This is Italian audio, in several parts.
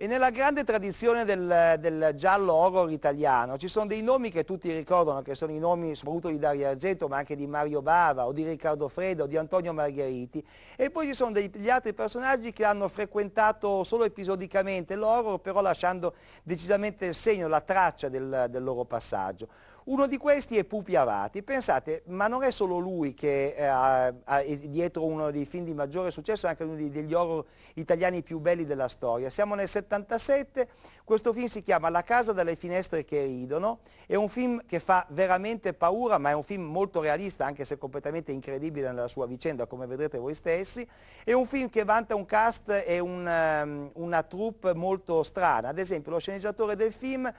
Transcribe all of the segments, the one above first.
E nella grande tradizione del, del, giallo horror italiano ci sono dei nomi che tutti ricordano, che sono i nomi soprattutto di Dario Argento, ma anche di Mario Bava, o di Riccardo Fredo, o di Antonio Margheriti. E poi ci sono degli altri personaggi che hanno frequentato solo episodicamente l'horror, però lasciando decisamente il segno, la traccia del, del loro passaggio. Uno di questi è Pupi Avati. Pensate, ma non è solo lui che eh, è dietro uno dei film di maggiore successo, anche uno degli horror italiani più belli della storia. Siamo nel 77, questo film si chiama La casa dalle finestre che ridono, è un film che fa veramente paura, ma è un film molto realista, anche se completamente incredibile nella sua vicenda, come vedrete voi stessi. È un film che vanta un cast e un, um, una troupe molto strana. Ad esempio, lo sceneggiatore del film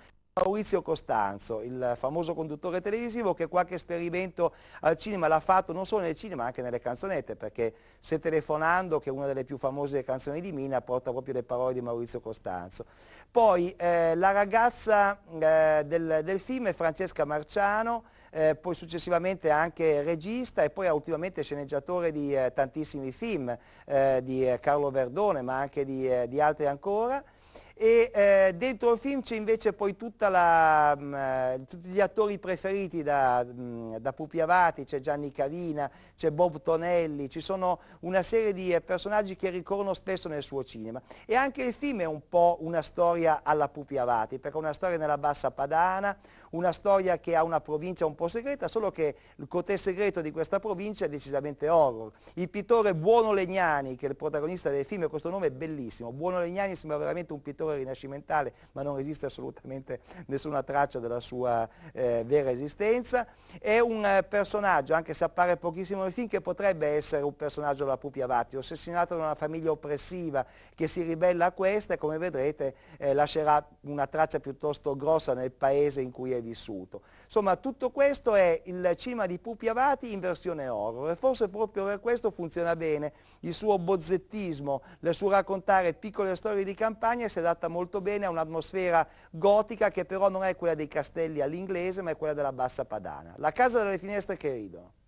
Maurizio Costanzo, il famoso conduttore televisivo che qualche esperimento al cinema l'ha fatto non solo nel cinema ma anche nelle canzonette, perché Se telefonando, che è una delle più famose canzoni di Mina, porta proprio le parole di Maurizio Costanzo. Poi eh, la ragazza eh, del, del, film è Francesca Marciano, eh, poi successivamente anche regista e poi ultimamente sceneggiatore di eh, tantissimi film, eh, di eh, Carlo Verdone ma anche di, di altri ancora e eh, dentro il film c'è invece poi la, mh, mm, eh, tutti gli attori preferiti da, mm, da Pupi Avati, c'è Gianni Cavina, c'è Bob Tonelli, ci sono una serie di eh, personaggi che ricorrono spesso nel suo cinema e anche il film è un po' una storia alla Pupi Avati, perché è una storia nella bassa padana, una storia che ha una provincia un po' segreta, solo che il cotè segreto di questa provincia è decisamente horror. Il pittore Buono Legnani, che è il protagonista del film, questo nome è bellissimo, Buono Legnani sembra veramente un pittore letteratura rinascimentale, ma non esiste assolutamente nessuna traccia della sua eh, vera esistenza. È un eh, personaggio, anche se appare pochissimo nel film, che potrebbe essere un personaggio della Pupi Avati, ossessionato da una famiglia oppressiva che si ribella a questa e come vedrete eh, lascerà una traccia piuttosto grossa nel paese in cui è vissuto. Insomma, tutto questo è il cima di Pupi Avati in versione horror e forse proprio per questo funziona bene il suo bozzettismo, il suo raccontare piccole storie di campagna e si è dato fatta molto bene, ha un'atmosfera gotica che però non è quella dei castelli all'inglese ma è quella della bassa padana. La casa delle finestre che ridono.